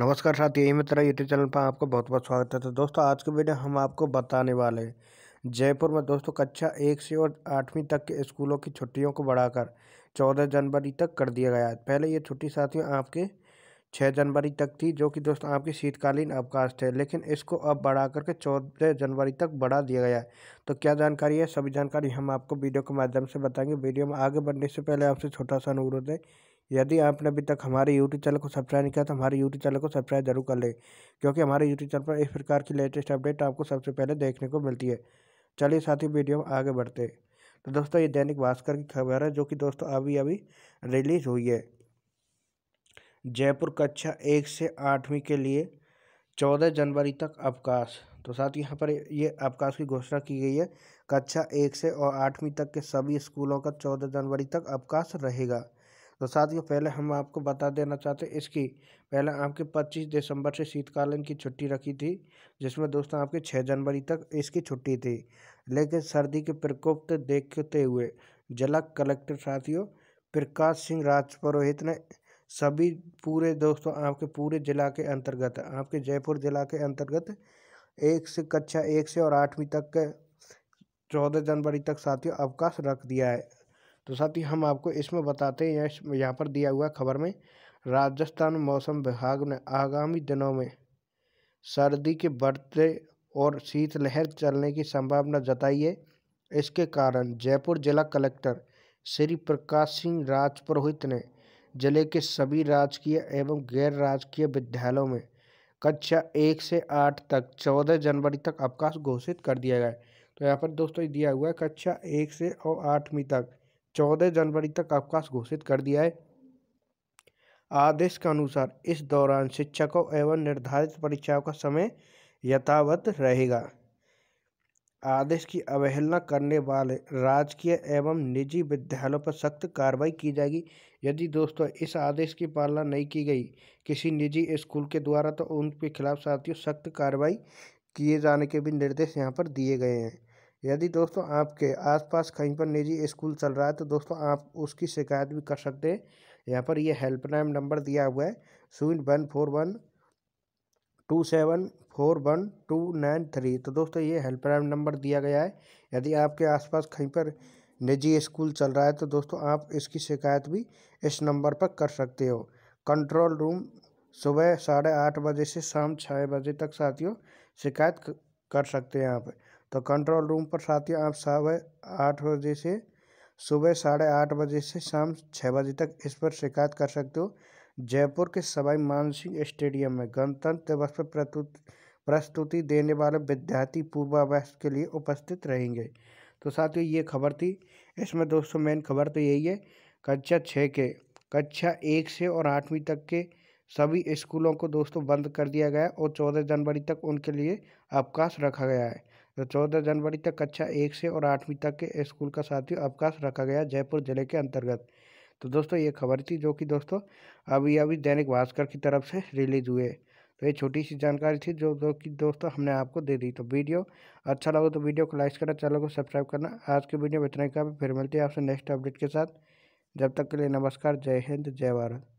नमस्कार साथी यही मित्र यूट्यूब चैनल पर आपका बहुत बहुत स्वागत है तो दोस्तों आज के वीडियो हम आपको बताने वाले हैं जयपुर में दोस्तों कक्षा एक से और आठवीं तक के स्कूलों की छुट्टियों को बढ़ाकर चौदह जनवरी तक कर दिया गया है पहले ये छुट्टी साथियों आपके छः जनवरी तक थी जो कि दोस्तों आपकी शीतकालीन अवकाश थे लेकिन इसको अब बढ़ा करके चौदह जनवरी तक बढ़ा दिया गया है तो क्या जानकारी है सभी जानकारी हम आपको वीडियो के माध्यम से बताएंगे वीडियो में आगे बढ़ने से पहले आपसे छोटा सा अनुरोध है यदि आपने अभी तक हमारे यूट्यूब चैनल को सब्सक्राइब नहीं किया तो हमारे यूट्यूब चैनल को सब्सक्राइब जरूर कर लें क्योंकि हमारे यूट्यूब चैनल पर इस प्रकार की लेटेस्ट अपडेट आपको सबसे पहले देखने को मिलती है चलिए साथ ही वीडियो में आगे बढ़ते तो दोस्तों ये दैनिक भास्कर की खबर है जो कि दोस्तों अभी अभी रिलीज हुई है जयपुर कक्षा एक से आठवीं के लिए चौदह जनवरी तक अवकाश तो साथ ही यहाँ पर ये अवकाश की घोषणा की गई है कक्षा एक से और आठवीं तक के सभी स्कूलों का चौदह जनवरी तक अवकाश रहेगा तो साथियों पहले हम आपको बता देना चाहते हैं इसकी पहले आपके 25 दिसंबर से शीतकालीन की छुट्टी रखी थी जिसमें दोस्तों आपके 6 जनवरी तक इसकी छुट्टी थी लेकिन सर्दी के प्रकोप देखते हुए जिला कलेक्टर साथियों प्रकाश सिंह राजपुरोहित ने सभी पूरे दोस्तों आपके पूरे जिला के अंतर्गत आपके जयपुर जिला के अंतर्गत एक से कक्षा एक से और आठवीं तक के चौदह जनवरी तक साथियों अवकाश रख दिया है तो साथ ही हम आपको इसमें बताते हैं यहाँ पर दिया हुआ खबर में राजस्थान मौसम विभाग ने आगामी दिनों में सर्दी के बढ़ते और शीतलहर चलने की संभावना जताई है इसके कारण जयपुर जिला कलेक्टर श्री प्रकाश सिंह राजपुरोहित ने जिले के सभी राजकीय एवं गैर राजकीय विद्यालयों में कक्षा एक से आठ तक चौदह जनवरी तक अवकाश घोषित कर दिया गया है तो यहाँ पर दोस्तों दिया हुआ है कक्षा एक से और आठवीं तक चौदह जनवरी तक अवकाश घोषित कर दिया है आदेश के अनुसार इस दौरान शिक्षकों एवं निर्धारित परीक्षाओं का समय यथावत रहेगा आदेश की अवहेलना करने वाले राजकीय एवं निजी विद्यालयों पर सख्त कार्रवाई की जाएगी यदि दोस्तों इस आदेश की पालना नहीं की गई किसी निजी स्कूल के द्वारा तो उनके खिलाफ साथियों सख्त कार्रवाई किए जाने के भी निर्देश यहाँ पर दिए गए हैं यदि दोस्तों आपके आसपास कहीं पर निजी स्कूल चल रहा है तो दोस्तों आप उसकी शिकायत भी कर सकते हैं यहाँ पर ये हेल्पलाइन नंबर दिया हुआ है सुविन one four one two seven four one two nine three तो दोस्तों ये हेल्पलाइन नंबर दिया गया है यदि आपके आसपास कहीं पर निजी स्कूल चल रहा है तो दोस्तों आप इसकी शिकायत भी इस नंबर पर कर सकते हो कंट्रोल रूम सुबह साढ़े आठ बजे से शाम छः बजे तक साथियों शिकायत कर सकते हैं यहाँ पर तो कंट्रोल रूम पर साथियों आप सुबह आठ बजे से सुबह साढ़े आठ बजे से शाम छः बजे तक इस पर शिकायत कर सकते हो जयपुर के सवाई मानसिंह स्टेडियम में गणतंत्र दिवस पर प्रस्तुति देने वाले विद्यार्थी पूर्वाभ्यास के लिए उपस्थित रहेंगे तो साथियों ये खबर थी इसमें दोस्तों मेन खबर तो यही है कक्षा छः के कक्षा एक से और आठवीं तक के सभी स्कूलों को दोस्तों बंद कर दिया गया और चौदह जनवरी तक उनके लिए अवकाश रखा गया है तो चौदह जनवरी तक कक्षा एक से और आठवीं तक के स्कूल का साथियों अवकाश रखा गया जयपुर जिले के अंतर्गत तो दोस्तों ये खबर थी जो कि दोस्तों अभी अभी दैनिक भास्कर की तरफ से रिलीज हुए तो ये छोटी सी जानकारी थी जो दो कि दोस्तों हमने आपको दे दी तो वीडियो अच्छा लगा तो वीडियो को लाइक करना चैनल को सब्सक्राइब करना आज के वीडियो में इतना ही काफ़ी फिर मिलती है आपसे नेक्स्ट अपडेट के साथ जब तक के लिए नमस्कार जय हिंद जय भारत